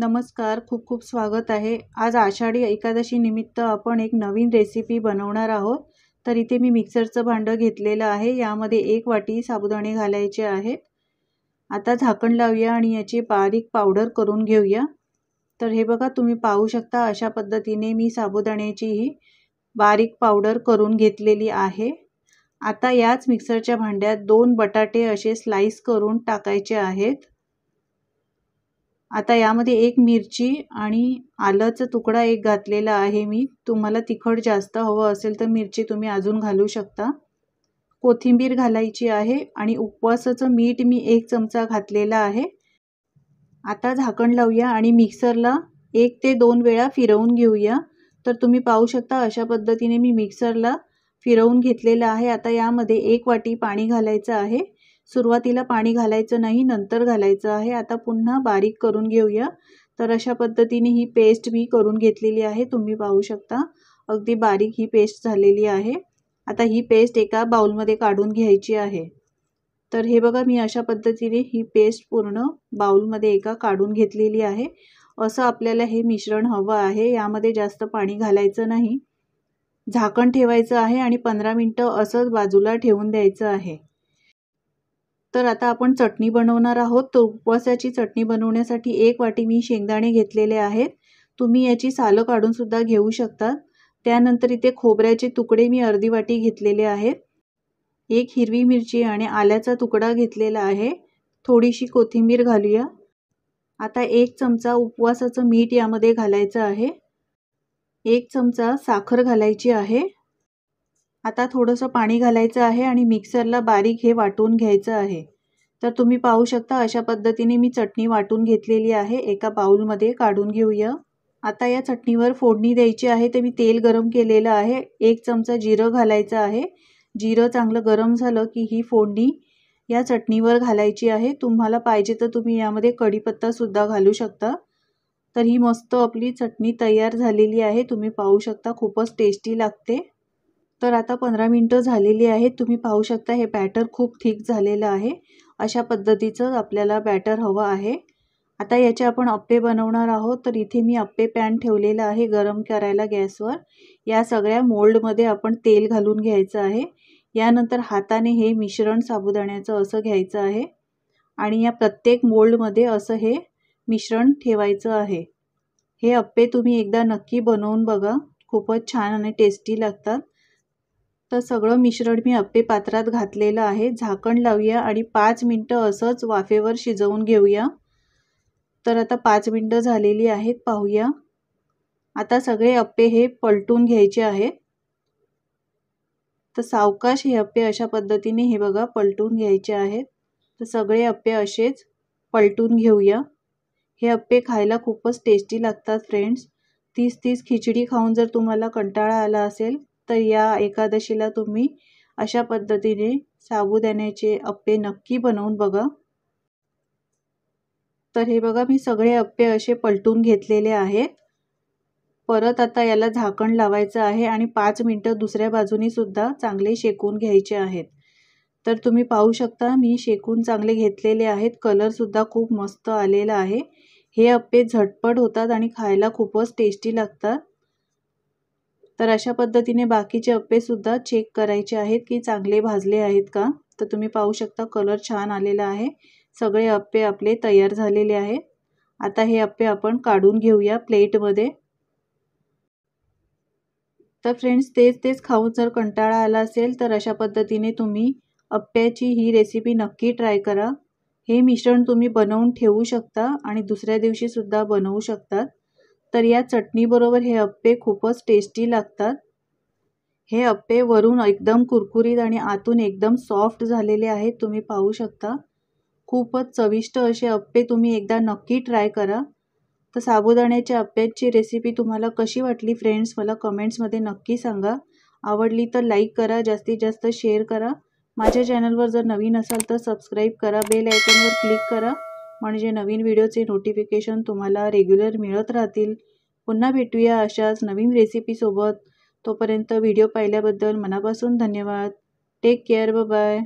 नमस्कार खूप खूप स्वागत आहे आज आषाढी एकादशी निमित्त आपण एक नवीन रेसिपी बनवणार आहोत तर इथे मी मिक्सरचं भांडं घेतलेलं आहे यामध्ये एक वाटी साबुदाणे घालायचे आहे आता झाकण लावूया आणि याची बारीक पावडर करून घेऊया तर हे बघा तुम्ही पाहू शकता अशा पद्धतीने मी साबुदाण्याची ही बारीक पावडर करून घेतलेली आहे आता याच मिक्सरच्या भांड्यात दोन बटाटे असे स्लाईस करून टाकायचे आहेत आता यामध्ये एक मिरची आणि आल्याचा तुकडा एक घातलेला आहे मी तुम्हाला तिखट जास्त हवं असेल तर मिरची तुम्ही अजून घालू शकता कोथिंबीर घालायची आहे आणि उपवासाचं मीठ मी एक चमचा घातलेला आहे आता झाकण लावूया आणि मिक्सरला एक ते दोन वेळा फिरवून घेऊया तर तुम्ही पाहू शकता अशा पद्धतीने मी मिक्सरला फिरवून घेतलेलं आहे आता यामध्ये एक वाटी पाणी घालायचं आहे सुरुवातीला पाणी घालायचं नाही नंतर घालायचं आहे आता पुन्हा बारीक करून घेऊया तर अशा पद्धतीने ही पेस्ट मी करून घेतलेली आहे तुम्ही पाहू शकता अगदी बारीक ही पेस्ट झालेली आहे आता ही पेस्ट एका बाउलमध्ये काढून घ्यायची आहे तर हे बघा मी अशा पद्धतीने ही पेस्ट पूर्ण बाऊलमध्ये एका काढून घेतलेली आहे असं आपल्याला हे मिश्रण हवं आहे यामध्ये जास्त पाणी घालायचं नाही झाकण ठेवायचं आहे आणि पंधरा मिनटं असंच बाजूला ठेवून द्यायचं आहे तर आता आपण चटणी बनवणार आहोत तर उपवासाची चटणी बनवण्यासाठी एक वाटी मी शेंगदाणे घेतलेले आहेत तुम्ही याची सालं काढूनसुद्धा घेऊ शकता त्यानंतर इथे खोबऱ्याचे तुकडे मी अर्धी वाटी घेतलेले आहेत एक हिरवी मिरची आणि आल्याचा तुकडा घेतलेला आहे थोडीशी कोथिंबीर घालूया आता एक चमचा उपवासाचं मीठ यामध्ये घालायचं आहे एक चमचा साखर घालायची आहे आता थोडंसं पाणी घालायचं आहे आणि मिक्सरला बारीक हे वाटून घ्यायचं आहे तर तुम्ही पाहू शकता अशा पद्धतीने मी चटणी वाटून घेतलेली आहे एका बाऊलमध्ये काढून घेऊया आता या चटणीवर फोडणी द्यायची आहे ते मी तेल गरम केलेलं आहे एक चमचा जिरं घालायचं आहे जिरं चांगलं गरम झालं की ही फोडणी या चटणीवर घालायची आहे तुम्हाला पाहिजे तर तुम्ही यामध्ये कढीपत्तासुद्धा घालू शकता तर ही मस्त आपली चटणी तयार झालेली आहे तुम्ही पाहू शकता खूपच टेस्टी लागते तर आता पंधरा मिनटं झालेली आहेत तुम्ही पाहू शकता हे बॅटर खूप थिक झालेलं आहे अशा पद्धतीचं आपल्याला बॅटर हवं आहे आता याचे आपण अप्पे बनवणार आहोत तर इथे मी अप्पे पॅन ठेवलेला आहे गरम करायला गॅसवर या सगळ्या मोल्डमध्ये आपण तेल घालून घ्यायचं आहे यानंतर हाताने हे मिश्रण साबुदाण्याचं असं घ्यायचं आहे आणि या प्रत्येक मोल्डमध्ये असं हे मिश्रण ठेवायचं आहे हे अप्पे तुम्ही एकदा नक्की बनवून बघा खूपच छान आणि टेस्टी लागतात तर सगळं मिश्रण मी अप्पे पात्रात घातलेलं आहे झाकण लावूया आणि पाच मिनटं असंच वाफेवर शिजवून घेऊया तर आता पाच मिनटं झालेली आहेत पाहूया आता सगळे अप्पे हे पलटून घ्यायचे आहे तर सावकाश हे अप्पे अशा पद्धतीने हे बघा पलटून घ्यायचे आहेत तर सगळे अप्पे असेच पलटून घेऊया हे अप्पे खायला खूपच टेस्टी लागतात फ्रेंड्स तीस तीस खिचडी खाऊन जर तुम्हाला कंटाळा आला असेल तर या एकादशीला तुम्ही अशा पद्धतीने साबुदाण्याचे अप्पे नक्की बनवून बघा तर हे बघा मी सगळे अप्पे असे पलटून घेतलेले आहेत परत आता याला झाकण लावायचं आहे आणि पाच मिनटं दुसऱ्या बाजूनी सुद्धा चांगले शेकून घ्यायचे आहेत तर तुम्ही पाहू शकता मी शेकून चांगले घेतलेले आहेत कलरसुद्धा खूप मस्त आलेला आहे हे अप्पे झटपट होतात आणि खायला खूपच टेस्टी लागतात तर अशा पद्धतीने बाकीचे अप्पेसुद्धा चेक करायचे आहेत की चांगले भाजले आहेत का तर तुम्ही पाहू शकता कलर छान आलेला आहे सगळे अप्पे आपले तयार झालेले आहे आता हे अप्पे आपण काढून घेऊया प्लेटमध्ये तर फ्रेंड्स तेच तेच खाऊन जर कंटाळा आला असेल तर अशा पद्धतीने तुम्ही अप्प्याची ही रेसिपी नक्की ट्राय करा हे मिश्रण तुम्ही बनवून ठेवू शकता आणि दुसऱ्या दिवशीसुद्धा बनवू शकतात तर या चटणीबरोबर हे अप्पे खूपच टेस्टी लागतात हे अप्पे वरून एकदम कुरकुरीत आणि आतून एकदम सॉफ्ट झालेले आहेत तुम्ही पाहू शकता खूपच चविष्ट असे अप्पे तुम्ही एकदा नक्की ट्राय करा तर साबुदाण्याच्या अप्प्याची रेसिपी तुम्हाला कशी वाटली फ्रेंड्स मला कमेंट्समध्ये नक्की सांगा आवडली तर लाईक करा जास्तीत जास्त शेअर करा माझ्या चॅनलवर जर नवीन असाल तर सबस्क्राईब करा बेल आयकॉनवर क्लिक करा म्हणजे नवीन व्हिडिओचे नोटिफिकेशन तुम्हाला रेग्युलर मिळत राहतील पुन्हा भेटूया अशाच नवीन रेसिपीसोबत तोपर्यंत व्हिडिओ पाहिल्याबद्दल मनापासून धन्यवाद टेक केअर ब बाय